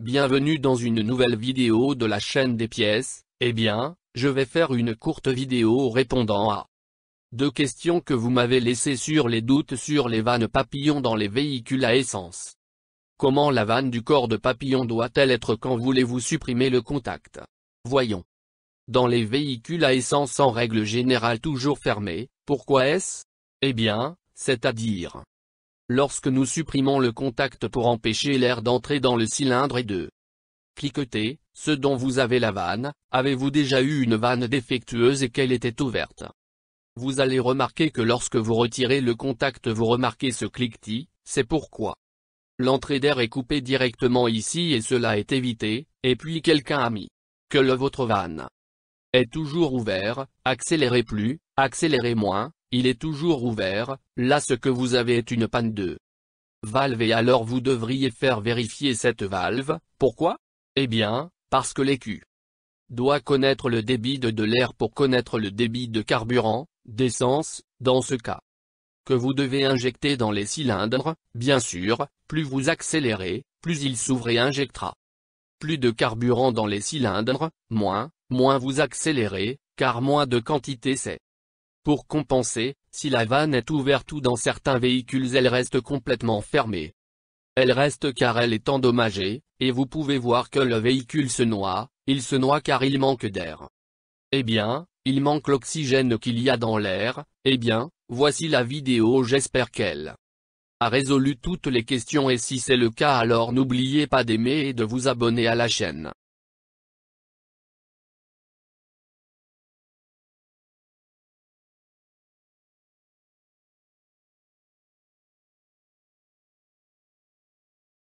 Bienvenue dans une nouvelle vidéo de la chaîne des pièces, eh bien, je vais faire une courte vidéo répondant à deux questions que vous m'avez laissées sur les doutes sur les vannes papillons dans les véhicules à essence. Comment la vanne du corps de papillon doit-elle être quand voulez-vous supprimer le contact Voyons. Dans les véhicules à essence en règle générale toujours fermés, pourquoi est-ce Eh bien, c'est-à-dire Lorsque nous supprimons le contact pour empêcher l'air d'entrer dans le cylindre et de cliqueter, ce dont vous avez la vanne, avez-vous déjà eu une vanne défectueuse et qu'elle était ouverte Vous allez remarquer que lorsque vous retirez le contact vous remarquez ce cliquetis, c'est pourquoi. L'entrée d'air est coupée directement ici et cela est évité, et puis quelqu'un a mis que le votre vanne est toujours ouvert, accélérez plus, accélérez moins, il est toujours ouvert, là ce que vous avez est une panne de valve et alors vous devriez faire vérifier cette valve, pourquoi Eh bien, parce que l'écu doit connaître le débit de, de l'air pour connaître le débit de carburant, d'essence, dans ce cas que vous devez injecter dans les cylindres, bien sûr, plus vous accélérez, plus il s'ouvre et injectera. Plus de carburant dans les cylindres, moins, moins vous accélérez, car moins de quantité c'est. Pour compenser, si la vanne est ouverte ou dans certains véhicules elle reste complètement fermée. Elle reste car elle est endommagée, et vous pouvez voir que le véhicule se noie, il se noie car il manque d'air. Eh bien, il manque l'oxygène qu'il y a dans l'air, eh bien, voici la vidéo j'espère qu'elle a résolu toutes les questions et si c'est le cas alors n'oubliez pas d'aimer et de vous abonner à la chaîne.